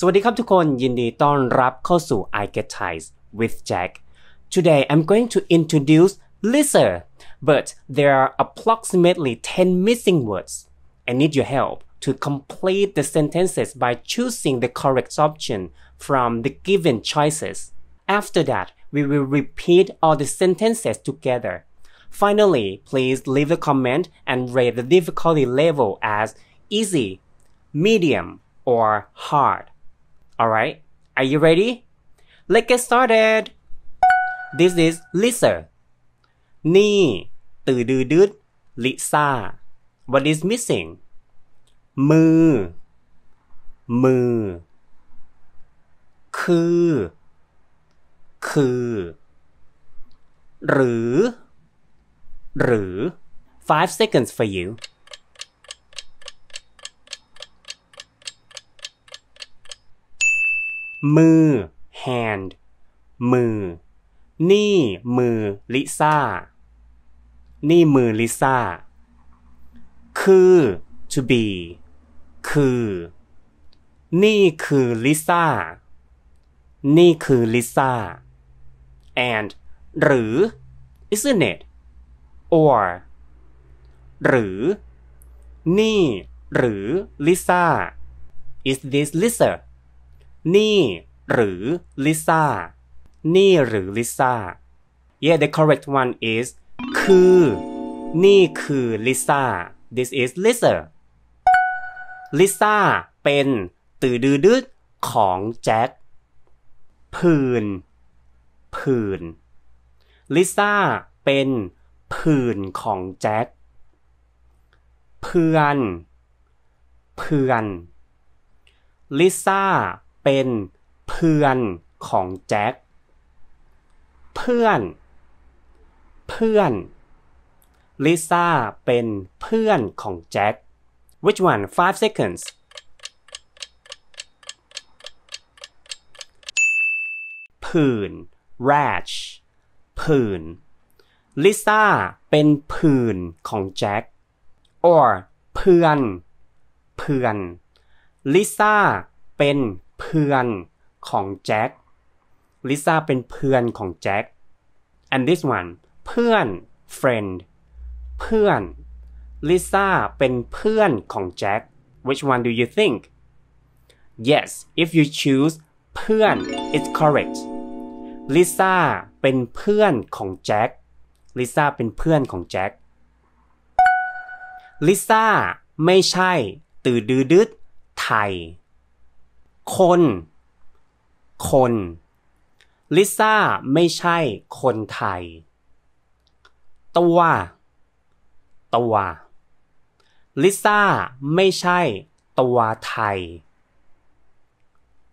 สวัสดีครับทุกคน ยินดีต้อนรับเข้าสู่ I Get Ties with Jack Today I'm going to introduce lizard but there are approximately 10 missing words I need your help to complete the sentences by choosing the correct option from the given choices After that we will repeat all the sentences together Finally please leave a comment and rate the difficulty level as easy medium or hard Alright, are you ready? Let's get started! This is Lisa นี่ตื่ดืดึด Lisa What is missing? มือมือคือคือหรือหรือ five seconds for you มือ hand มือ นี่มือลิซ่า นี่มือลิซ่า คือ to be คือ นี่คือลิซ่า นี่คือลิซ่า and หรือ isn't it or หรือ นี่หรือลิซ่า is this Lisa นี่ หรือ ลิซ่า นี่ หรือ ลิซ่า Yeah the correct one is คือ นี่คือ ลิซ่า This is Lisa ลิซ่าเป็นตื่ดือดึดของ แจ็ค ผื่นผื่นลิซ่าเป็นผื่นของ แจ็คเพื่อน เพื่อน ลิซ่าเป็นเพื่อนของแจ็ค เพื่อน เพื่อน ลิซ่าเป็นเพื่อนของแจ็ค which one five seconds เพื่อน rash พื่อนลิซ่าเป็นพื่อนของแจ็ค or เพื่อน เพื่อน ลิซ่าเป็นพื่อนของแจ็ค ลิซ่าเป็นเพื่อนของแจ็ค and this one เพื่อน friend เพื่อน ลิซ่าเป็นเพื่อนของแจ็ค which one do you think yes if you choose เพื่อน it's correct ลิซ่าเป็นเพื่อนของแจ็ค ลิซ่าเป็นเพื่อนของแจ็ค ลิซ่าไม่ใช่ตื่ดือดึดไทยคน คน ลิซ่าไม่ใช่ คนไทย ตัว ตัว ลิซ่าไม่ใช่ ตัวไทย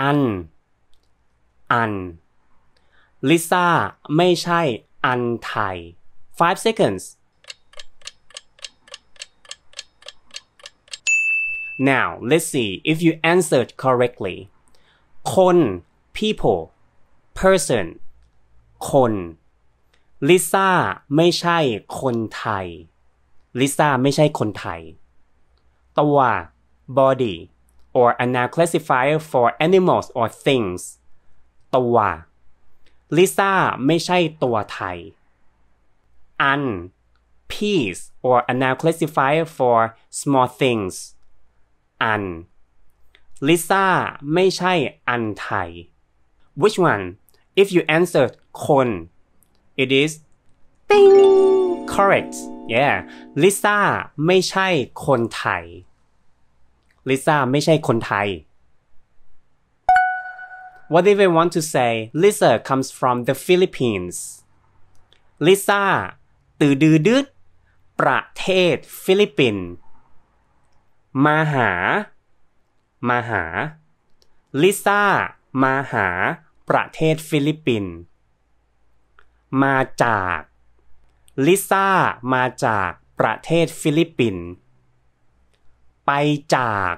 อัน อัน ลิซ่าไม่ใช่ อันไทย five seconds Now, let's see if you answered correctly. คน people person คนลิซ่าไม่ใช่คนไทยลิซ่าไม่ใช่ คนไทย ตัว body or a noun classifier for animals or things ตัวลิซ่าไม่ใช่ตัวไทย อัน piece or a noun classifier for small things อันลิซ่าไม่ใช่อันไทย which one if you answered คน it is ding correct yeah ลิซ่าไม่ใช่คนไทย ลิซ่าไม่ใช่คนไทย what do they want to say Lisa comes from the Philippines ลิซ่าตื่ดือดึดประเทศฟิลิปปินส์มาหา มาหาลิซ่า มาหาประเทศฟิลิปปินส์มาจากลิซ่า มาจากประเทศฟิลิปปินส์ไปจาก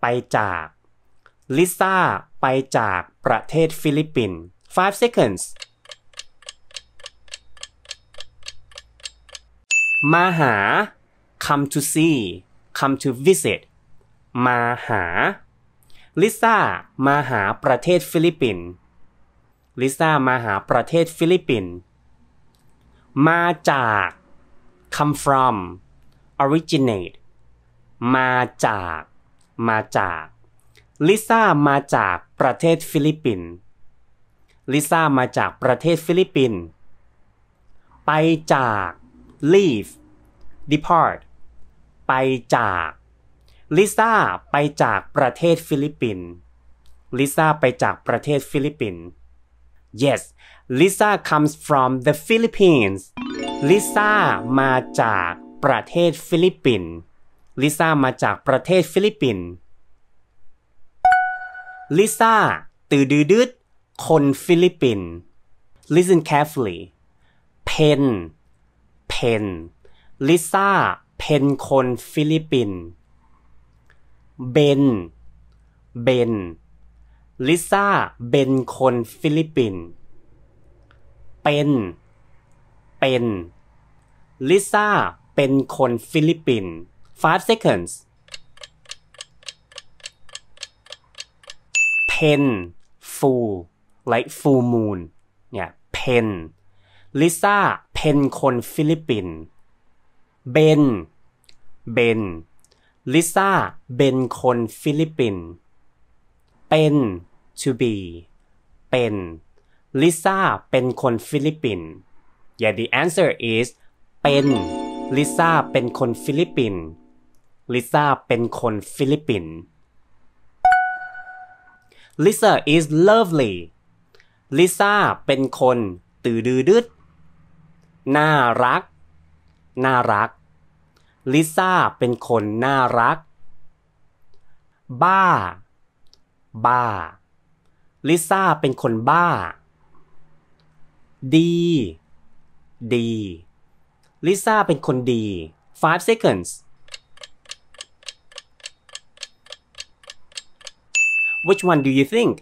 ไปจากลิซ่า ไปจากประเทศฟิลิปปินส์ five seconds มาหา come to see come to visit มาหาลิซ่ามาหาประเทศฟิลิปปินส์ลิซ่ามาหาประเทศฟิลิปปินส์มาจาก come from originate มาจากมาจากลิซ่ามาจากประเทศฟิลิปปินส์ลิซ่ามาจากประเทศฟิลิปปินส์ไปจาก leave depart ไปจากลิซ่าไปจากประเทศฟิลิปปินส์ลิซ่าไปจากประเทศฟิลิปปินส์ yes Lisa comes from the Philippines ลิซ่ามาจากประเทศฟิลิปปินส์ลิซ่ามาจากประเทศฟิลิปปินส์ลิซ่าตื่ดืดืดคนฟิลิปปินส์ listen carefully pen pen ลิซ่าเป็นคนฟิลิปปินส์เบนเบนลิซ่าเป็นคนฟิลิปปินส์ เป็น เป็นลิซ่าเป็นคนฟิลิปปินส์ five seconds เพน full like full moon เนี่ยเพนลิซ่าเป็นคนฟิลิปปินส์เบนเบนลิซ่าเป็นคนฟิลิปปินเป็น to be เป็นลิซ่าเป็นคนฟิลิปปิน yeah the answer is เป็นลิซ่าเป็นคนฟิลิปปินลิซ่าเป็นคนฟิลิปปินลิ Lisa is lovely ลิซ่าเป็นคนตื่ดือดึดน่ารักน่ารัก ลิซ่าเป็นคนน่ารัก บ้า บ้า ลิซ่าเป็นคนบ้า ดี ดี ลิซ่าเป็นคนดี five seconds which one do you think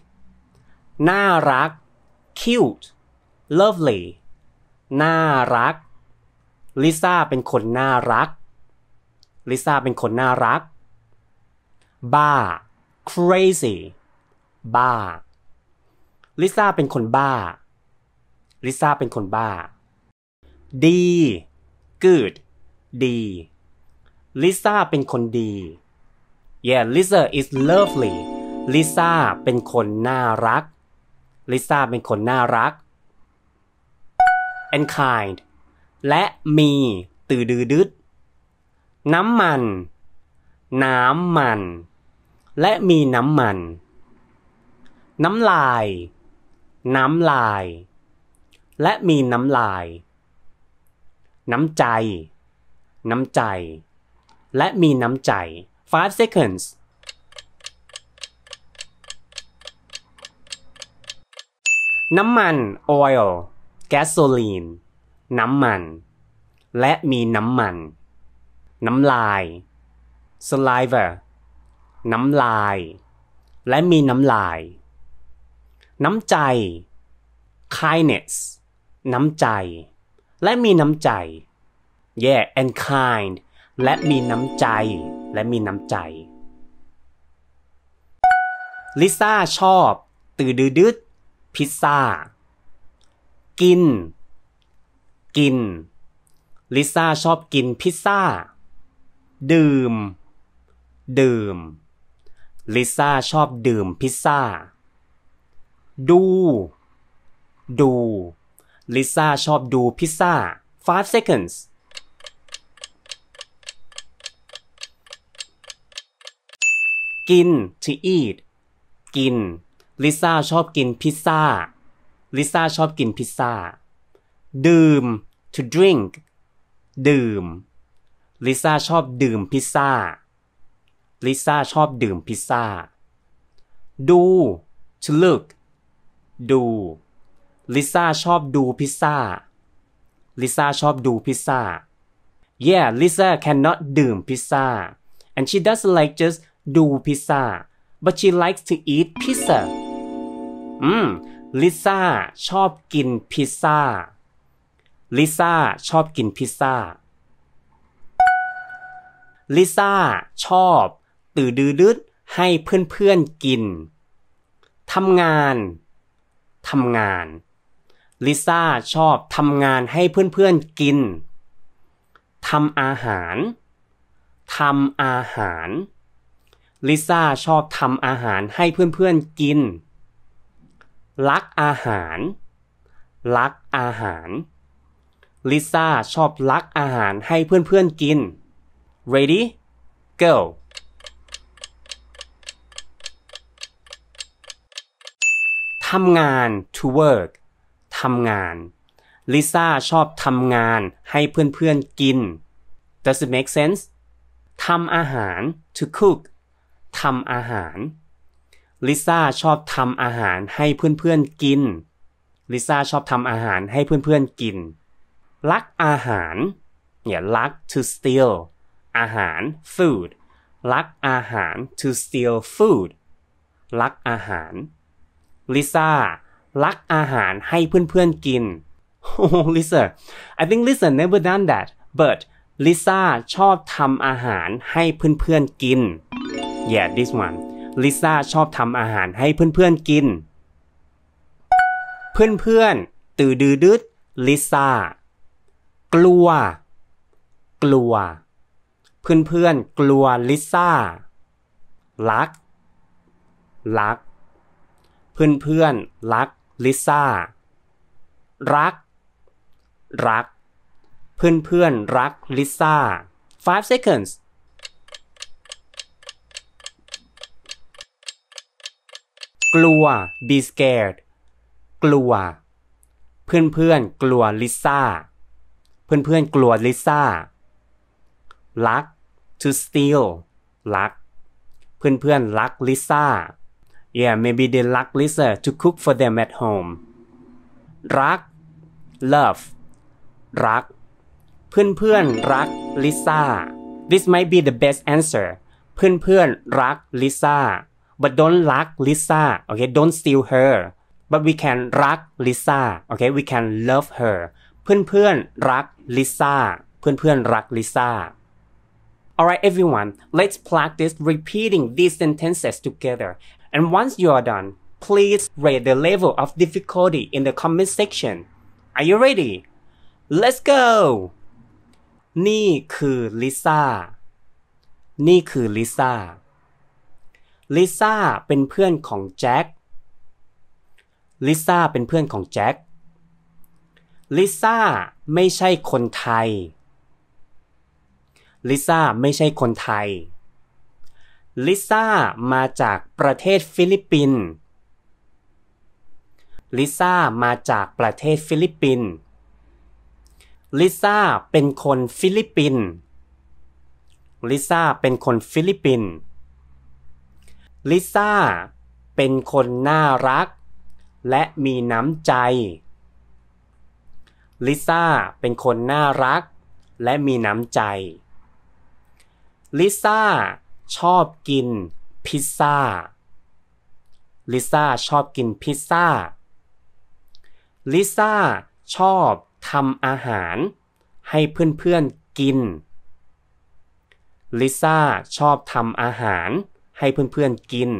น่ารัก cute lovely น่ารักลิซ่าเป็นคนน่ารัก ลิซ่าเป็นคนน่ารัก บ้า crazy บ้า ลิซ่าเป็นคนบ้า ลิซ่าเป็นคนบ้า ดี good ดี ลิซ่าเป็นคนดี yeah Lisa is lovely ลิซ่าเป็นคนน่ารัก ลิซ่าเป็นคนน่ารัก and kind และมีตือดือดึดน้ำมัน น้ำมัน และมีน้ำมัน น้ำลาย น้ำลาย และมีน้ำลาย น้ำใจ น้ำใจ และมีน้ำใจ five seconds น้ำมัน oil gasoline น้ำมัน และมีน้ำมัน น้ำลาย saliva น้ำลาย และมีน้ำลาย น้ำใจ kindness น้ำใจ และมีน้ำใจ yeah and kind และมีน้ำใจ และมีน้ำใจลิซ่าชอบตือดืดพิซซ่ากินกิน ลิซ่าชอบกินพิซซ่าดื่ม ดื่มลิซ่าชอบดื่มพิซซ่าดู ดูลิซ่าชอบดูพิซซ่า f seconds กิน to eat กิน ลิซ่าชอบกินพิซซ่าลิซ่าชอบกินพิซซ่าดื่ม to drink ดื่มลิซ่าชอบดื่มพิซซ่าลิซ่าชอบดื่มพิซซ่า ดู to look ดูลิซ่าชอบดูพิซซ่าลิซ่าชอบดูพิซซ่า Yeah Lisa cannot ดื่มพิซซ่า and she doesn't like just ดูพิซซ่า but she likes to eat pizza อืมลิซ่าชอบกินพิซซ่าลิซ่าชอบกินพิซซ่า ลิซ่าชอบ ตื่นดื้อดึด ให้เพื่อนๆกิน ทำงาน ทำงาน ลิซ่าชอบทำงานให้เพื่อนๆกิน ทำอาหาร ทำอาหาร ลิซ่าชอบทำอาหารให้เพื่อนๆกิน รักอาหาร รักอาหารลิซ่าชอบลักอาหารให้เพื่อนๆกิน ready go ทำงาน to work ทำงาน ลิซ่าชอบทำงานให้เพื่อนๆกิน does it make sense ทำอาหาร to cook ทำอาหาร ลิซ่าชอบทำอาหารให้เพื่อนๆกิน ลิซ่าชอบทำอาหารให้เพื่อนๆกินลักอาหารเนี่ยลัก to steal อาหาร food ลักอาหาร to steal food ลักอาหารลิซ่าลักอาหารให้เพื่อนๆกินโอ้ลิซ่า I think Lisa never done that but Lisa ชอบทำอาหารให้เพื่อนๆกิน yeah this one Lisa ชอบทำอาหารให้เพื่อนๆกินเพื่อนๆตื่นดือด้ดลิซ่ากลัว กลัว เพื่อนเพื่อนกลัวลิซ่า รัก รัก เพื่อนเพื่อนรักลิซ่า รัก รัก เพื่อนเพื่อนรักลิซ่า five seconds กลัว be scared กลัว เพื่อนเพื่อนกลัวลิซ่าเพื่อนๆ กลัวลิซ่า รัก to steal รัก เพื่อนๆ รักลิซ่า yeah maybe they like Lisa to cook for them at home รัก love รัก เพื่อนๆ รักลิซ่า this might be the best answer เพื่อนๆ รักลิซ่า but don't like Lisa okay don't steal her but we can รักลิซ่า okay we can love her เพื่อนๆรัก ลิซ่า เพื่อนๆรัก ลิซ่า Alright everyone let's practice repeating these sentences together and once you are done please rate the level of difficulty in the comment section Are you ready Let's go นี่คือ ลิซ่า นี่คือ ลิซ่า ลิซ่าเป็นเพื่อนของแจ็ค ลิซ่าเป็นเพื่อนของแจ็คลิซ่าไม่ใช่คนไทย ลิซ่าไม่ใช่คนไทย ลิซ่ามาจากประเทศฟิลิปปินส์ ลิซ่ามาจากประเทศฟิลิปปินส์ ลิซ่าเป็นคนฟิลิปปินส์ ลิซ่าเป็นคนฟิลิปปินส์ ลิซ่าเป็นคนน่ารัก และมีน้ำใจลิซ่าเป็นคนน่ารักและมีน้ำใจ ลิซ่าชอบกิน พิซซ่า ลิซ่าชอบกินพิซซ่า ลิซ่าชอบทำอาหาร ให้เพื่อนๆกิน ลิซ่าชอบทำอาหารให้เพื่อนๆกิน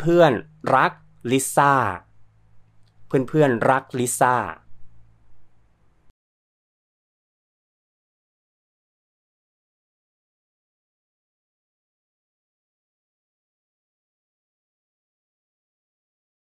เพื่อนๆรักลิซ่า เพื่อนๆรักลิซ่า